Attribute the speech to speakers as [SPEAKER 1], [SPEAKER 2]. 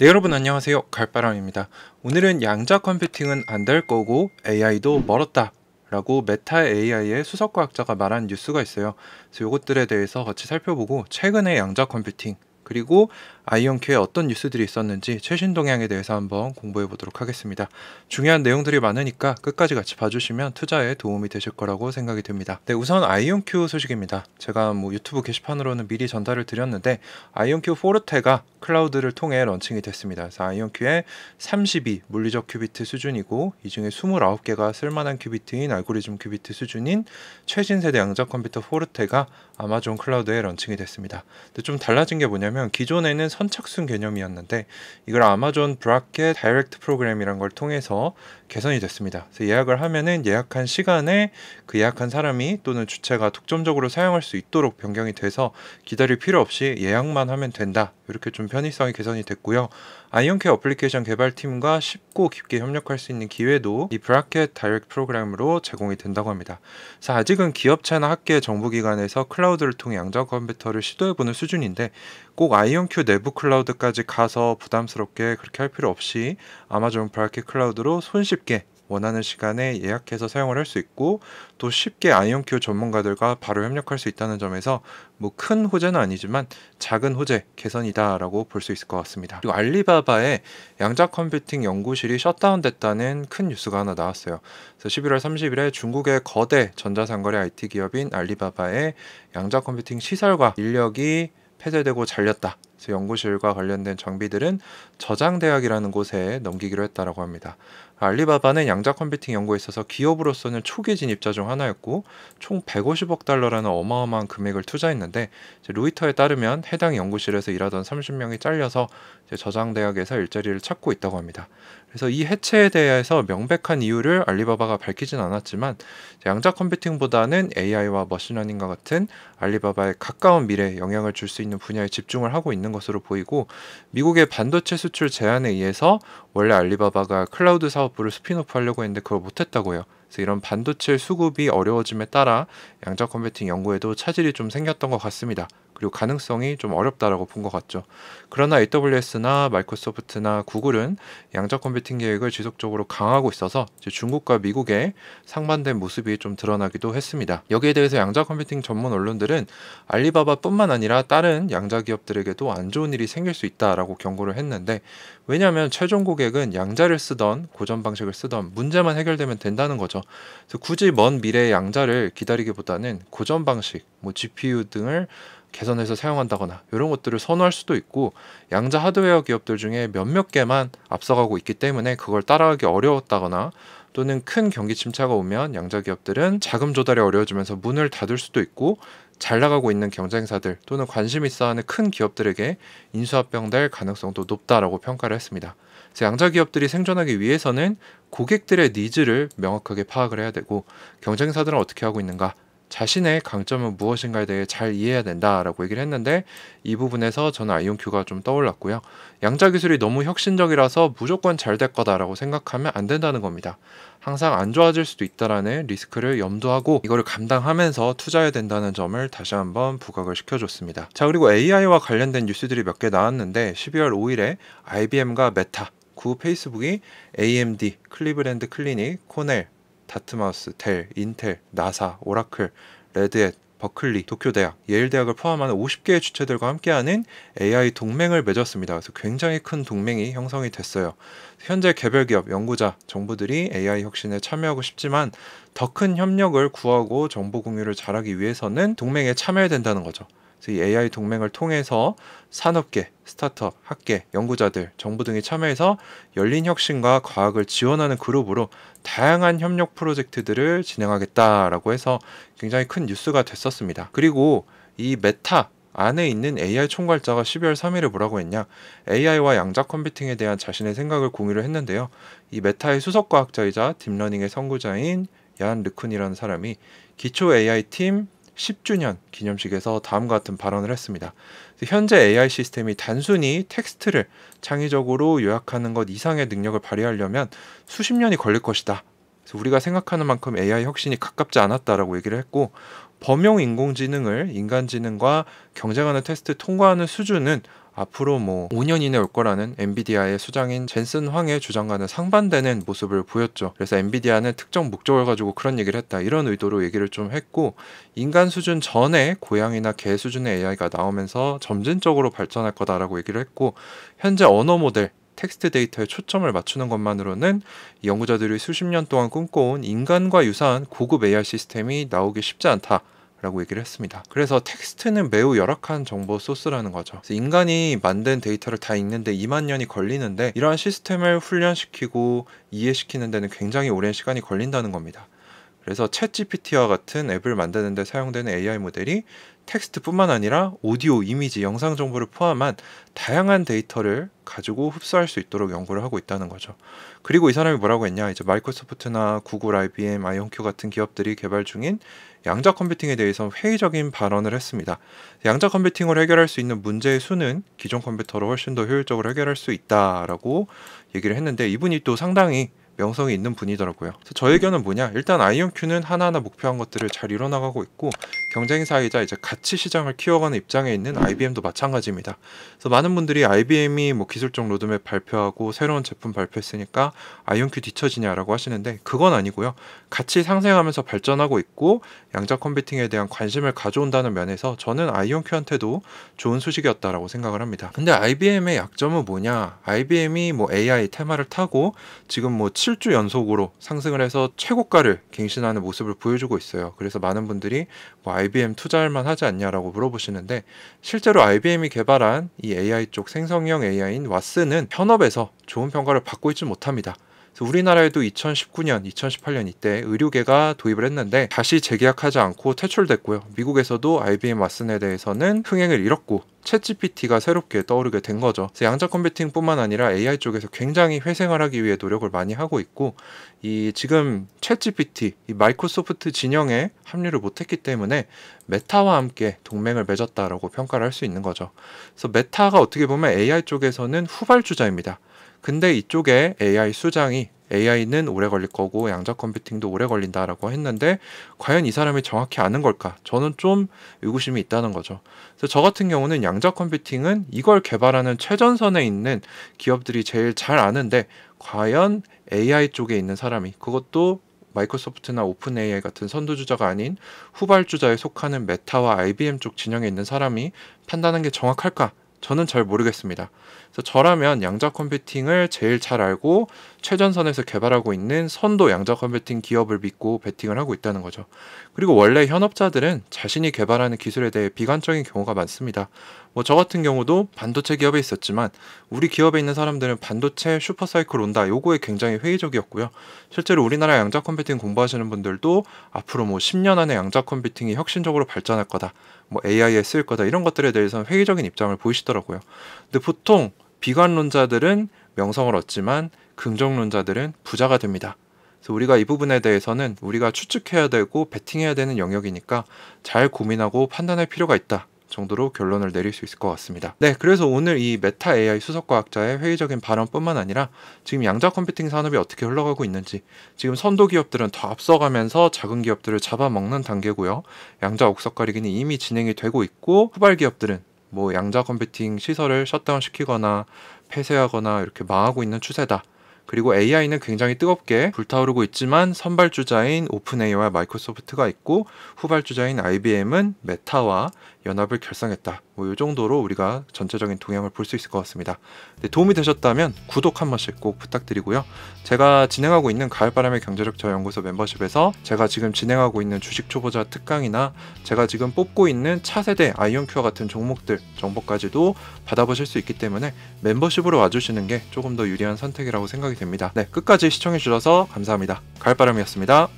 [SPEAKER 1] 네 여러분 안녕하세요 갈바람입니다 오늘은 양자 컴퓨팅은 안 될 거고 AI도 멀었다 라고 메타 AI의 수석과학자가 말한 뉴스가 있어요 그래서 이것들에 대해서 같이 살펴보고 최근의 양자 컴퓨팅 그리고 아이언큐에 어떤 뉴스들이 있었는지 최신 동향에 대해서 한번 공부해 보도록 하겠습니다. 중요한 내용들이 많으니까 끝까지 같이 봐주시면 투자에 도움이 되실 거라고 생각이 듭니다. 네, 우선 아이언큐 소식입니다. 제가 뭐 유튜브 게시판으로는 미리 전달을 드렸는데 아이언큐 포르테가 클라우드를 통해 런칭이 됐습니다. 아이언큐의 32 물리적 큐비트 수준이고 이 중에 29개가 쓸만한 큐비트인 알고리즘 큐비트 수준인 최신 세대 양자 컴퓨터 포르테가 아마존 클라우드에 런칭이 됐습니다. 근데 좀 달라진 게 뭐냐면 뭐냐면 기존에는 선착순 개념이었는데 이걸 아마존 브라켓 다이렉트 프로그램이란 걸 통해서 개선이 됐습니다. 그래서 예약을 하면은 예약한 시간에 그 예약한 사람이 또는 주체가 독점적으로 사용할 수 있도록 변경이 돼서 기다릴 필요 없이 예약만 하면 된다. 이렇게 좀 편의성이 개선이 됐고요. 아이온케어 어플리케이션 개발팀과 쉽고 깊게 협력할 수 있는 기회도 이 브라켓 다이렉트 프로그램으로 제공이 된다고 합니다. 그래서 아직은 기업체나 학계 정부기관에서 클라우드를 통해 양자 컴퓨터를 시도해보는 수준인데 꼭 아이온큐 내부 클라우드까지 가서 부담스럽게 그렇게 할 필요 없이 아마존 브라켓 클라우드로 손쉽게 쉽게 원하는 시간에 예약해서 사용을 할 수 있고 또 쉽게 아이온큐 전문가들과 바로 협력할 수 있다는 점에서 뭐 큰 호재는 아니지만 작은 호재 개선이다라고 볼 수 있을 것 같습니다. 그리고 알리바바의 양자 컴퓨팅 연구실이 셧다운됐다는 큰 뉴스가 하나 나왔어요. 그래서 11월 30일에 중국의 거대 전자상거래 IT 기업인 알리바바의 양자 컴퓨팅 시설과 인력이 폐쇄되고 잘렸다. 그래서 연구실과 관련된 장비들은 저장대학이라는 곳에 넘기기로 했다라고 합니다. 알리바바는 양자 컴퓨팅 연구에 있어서 기업으로서는 초기 진입자 중 하나였고 총 150억 달러라는 어마어마한 금액을 투자했는데 루이터에 따르면 해당 연구실에서 일하던 30명이 잘려서 저장대학에서 일자리를 찾고 있다고 합니다. 그래서 이 해체에 대해서 명백한 이유를 알리바바가 밝히진 않았지만 양자 컴퓨팅보다는 AI와 머신러닝과 같은 알리바바의 가까운 미래에 영향을 줄 수 있는 분야에 집중을 하고 있는 것으로 보이고 미국의 반도체 수출 제한에 의해서 원래 알리바바가 클라우드 사업부를 스피노프 하려고 했는데 그걸 못했다고 해요. 그래서 이런 반도체 수급이 어려워짐에 따라 양적 컴퓨팅 연구에도 차질이 좀 생겼던 것 같습니다. 그리고 가능성이 좀 어렵다라고 본 것 같죠. 그러나 AWS나 마이크로소프트나 구글은 양적 컴퓨팅 계획을 지속적으로 강화하고 있어서 중국과 미국의 상반된 모습이 좀 드러나기도 했습니다. 여기에 대해서 양자 컴퓨팅 전문 언론들은 알리바바뿐만 아니라 다른 양자 기업들에게도 안 좋은 일이 생길 수 있다라고 경고를 했는데 왜냐하면 최종 고객은 양자를 쓰던 고전 방식을 쓰던 문제만 해결되면 된다는 거죠. 거죠. 그래서 굳이 먼 미래의 양자를 기다리기보다는 고전 방식, 뭐 GPU 등을 개선해서 사용한다거나 이런 것들을 선호할 수도 있고 양자 하드웨어 기업들 중에 몇몇 개만 앞서가고 있기 때문에 그걸 따라가기 어려웠다거나 또는 큰 경기 침체가 오면 양자 기업들은 자금 조달이 어려워지면서 문을 닫을 수도 있고 잘 나가고 있는 경쟁사들 또는 관심 있어 하는 큰 기업들에게 인수합병될 가능성도 높다라고 평가를 했습니다. 그래서 양자 기업들이 생존하기 위해서는 고객들의 니즈를 명확하게 파악을 해야 되고 경쟁사들은 어떻게 하고 있는가 자신의 강점은 무엇인가에 대해 잘 이해해야 된다라고 얘기를 했는데 이 부분에서 저는 아이온큐가 좀 떠올랐고요. 양자 기술이 너무 혁신적이라서 무조건 잘 될 거다라고 생각하면 안 된다는 겁니다. 항상 안 좋아질 수도 있다라는 리스크를 염두하고 이거를 감당하면서 투자해야 된다는 점을 다시 한번 부각을 시켜줬습니다. 자 그리고 AI와 관련된 뉴스들이 몇 개 나왔는데 12월 5일에 IBM과 메타 구 페이스북이 AMD, 클리브랜드 클리닉, 코넬, 다트마우스, 텔, 인텔, 나사, 오라클, 레드햇, 버클리, 도쿄대학, 예일대학을 포함한 50개의 주체들과 함께하는 AI 동맹을 맺었습니다. 그래서 굉장히 큰 동맹이 형성이 됐어요. 현재 개별 기업, 연구자, 정부들이 AI 혁신에 참여하고 싶지만 더 큰 협력을 구하고 정보 공유를 잘하기 위해서는 동맹에 참여해야 된다는 거죠. 그래서 이 AI 동맹을 통해서 산업계, 스타트업, 학계, 연구자들, 정부 등이 참여해서 열린 혁신과 과학을 지원하는 그룹으로 다양한 협력 프로젝트들을 진행하겠다라고 해서 굉장히 큰 뉴스가 됐었습니다. 그리고 이 메타 안에 있는 AI 총괄자가 12월 3일에 뭐라고 했냐? AI와 양자 컴퓨팅에 대한 자신의 생각을 공유를 했는데요. 이 메타의 수석 과학자이자 딥러닝의 선구자인 얀 르쿤이라는 사람이 기초 AI 팀 10주년 기념식에서 다음과 같은 발언을 했습니다. 현재 AI 시스템이 단순히 텍스트를 창의적으로 요약하는 것 이상의 능력을 발휘하려면 수십 년이 걸릴 것이다. 그래서 우리가 생각하는 만큼 AI 혁신이 가깝지 않았다라고 얘기를 했고 범용 인공지능을 인간지능과 경쟁하는 테스트 통과하는 수준은 앞으로 뭐 5년 이내 올 거라는 엔비디아의 수장인 젠슨 황의 주장과는 상반되는 모습을 보였죠. 그래서 엔비디아는 특정 목적을 가지고 그런 얘기를 했다 이런 의도로 얘기를 좀 했고 인간 수준 전에 고양이나 개 수준의 AI가 나오면서 점진적으로 발전할 거다라고 얘기를 했고 현재 언어 모델 텍스트 데이터에 초점을 맞추는 것만으로는 연구자들이 수십 년 동안 꿈꿔온 인간과 유사한 고급 AR 시스템이 나오기 쉽지 않다. 라고 얘기를 했습니다. 그래서 텍스트는 매우 열악한 정보 소스라는 거죠. 인간이 만든 데이터를 다 읽는데 2만 년이 걸리는데 이러한 시스템을 훈련시키고 이해시키는 데는 굉장히 오랜 시간이 걸린다는 겁니다. 그래서 챗 GPT와 같은 앱을 만드는 데 사용되는 AI 모델이 텍스트뿐만 아니라 오디오, 이미지, 영상 정보를 포함한 다양한 데이터를 가지고 흡수할 수 있도록 연구를 하고 있다는 거죠. 그리고 이 사람이 뭐라고 했냐? 이제 마이크로소프트나 구글, IBM, 아이온큐 같은 기업들이 개발 중인 양자 컴퓨팅에 대해서 회의적인 발언을 했습니다. 양자 컴퓨팅을 해결할 수 있는 문제의 수는 기존 컴퓨터로 훨씬 더 효율적으로 해결할 수 있다라고 얘기를 했는데 이분이 또 상당히 명성이 있는 분이더라고요. 저 의견은 뭐냐? 일단 아이온큐는 하나하나 목표한 것들을 잘 이뤄나가고 있고 경쟁사이자 이제 가치 시장을 키워가는 입장에 있는 IBM도 마찬가지입니다. 그래서 많은 분들이 IBM이 뭐 기술적 로드맵 발표하고 새로운 제품 발표했으니까 아이온큐 뒤처지냐라고 하시는데 그건 아니고요. 같이 상생하면서 발전하고 있고 양자 컴퓨팅에 대한 관심을 가져온다는 면에서 저는 아이온큐한테도 좋은 소식이었다라고 생각을 합니다. 근데 IBM의 약점은 뭐냐? IBM이 뭐 AI 테마를 타고 지금 뭐 7주 연속으로 상승을 해서 최고가를 갱신하는 모습을 보여주고 있어요. 그래서 많은 분들이 뭐 IBM 투자할 만하지 않냐라고 물어보시는데 실제로 IBM이 개발한 이 AI 쪽 생성형 AI인 왓슨은 현업에서 좋은 평가를 받고 있지 못합니다. 그래서 우리나라에도 2019년, 2018년 이때 의료계가 도입을 했는데 다시 재계약하지 않고 퇴출됐고요. 미국에서도 IBM 왓슨에 대해서는 흥행을 잃었고 챗GPT가 새롭게 떠오르게 된 거죠. 그래서 양자 컴퓨팅뿐만 아니라 AI 쪽에서 굉장히 회생을 하기 위해 노력을 많이 하고 있고 이 지금 챗GPT 이 마이크로소프트 진영에 합류를 못했기 때문에 메타와 함께 동맹을 맺었다라고 평가를 할 수 있는 거죠. 그래서 메타가 어떻게 보면 AI 쪽에서는 후발주자입니다. 근데 이쪽에 AI 수장이 AI는 오래 걸릴 거고 양자 컴퓨팅도 오래 걸린다라고 했는데 과연 이 사람이 정확히 아는 걸까? 저는 좀 의구심이 있다는 거죠. 그래서 저 같은 경우는 양자 컴퓨팅은 이걸 개발하는 최전선에 있는 기업들이 제일 잘 아는데 과연 AI 쪽에 있는 사람이 그것도 마이크로소프트나 오픈 AI 같은 선두주자가 아닌 후발주자에 속하는 메타와 IBM 쪽 진영에 있는 사람이 판단한 게 정확할까? 저는 잘 모르겠습니다. 그래서 저라면 양자 컴퓨팅을 제일 잘 알고 최전선에서 개발하고 있는 선도 양자 컨베팅 기업을 믿고 베팅을 하고 있다는 거죠. 그리고 원래 현업자들은 자신이 개발하는 기술에 대해 비관적인 경우가 많습니다. 뭐 저 같은 경우도 반도체 기업에 있었지만 우리 기업에 있는 사람들은 반도체 슈퍼사이클 온다 요거에 굉장히 회의적이었고요. 실제로 우리나라 양자 컴퓨팅 공부하시는 분들도 앞으로 뭐 10년 안에 양자 컴퓨팅이 혁신적으로 발전할 거다. 뭐 AI에 쓰일 거다 이런 것들에 대해서는 회의적인 입장을 보이시더라고요. 근데 보통 비관론자들은 명성을 얻지만 긍정론자들은 부자가 됩니다. 그래서 우리가 이 부분에 대해서는 우리가 추측해야 되고 베팅해야 되는 영역이니까 잘 고민하고 판단할 필요가 있다. 정도로 결론을 내릴 수 있을 것 같습니다. 네, 그래서 오늘 이 메타 AI 수석과학자의 회의적인 발언뿐만 아니라 지금 양자 컴퓨팅 산업이 어떻게 흘러가고 있는지 지금 선도 기업들은 더 앞서가면서 작은 기업들을 잡아먹는 단계고요. 양자 옥석 가리기는 이미 진행이 되고 있고 후발 기업들은 뭐 양자 컴퓨팅 시설을 셧다운 시키거나 폐쇄하거나 이렇게 망하고 있는 추세다. 그리고 AI는 굉장히 뜨겁게 불타오르고 있지만 선발주자인 오픈 AI와 마이크로소프트가 있고 후발주자인 IBM은 메타와 연합을 결성했다. 뭐 이 정도로 우리가 전체적인 동향을 볼 수 있을 것 같습니다. 네, 도움이 되셨다면 구독 한 번씩 꼭 부탁드리고요. 제가 진행하고 있는 가을바람의 경제적 저연구소 멤버십에서 제가 지금 진행하고 있는 주식 초보자 특강이나 제가 지금 뽑고 있는 차세대 아이온큐와 같은 종목들 정보까지도 받아보실 수 있기 때문에 멤버십으로 와주시는 게 조금 더 유리한 선택이라고 생각이 됩니다. 네, 끝까지 시청해 주셔서 감사합니다. 가을바람이었습니다.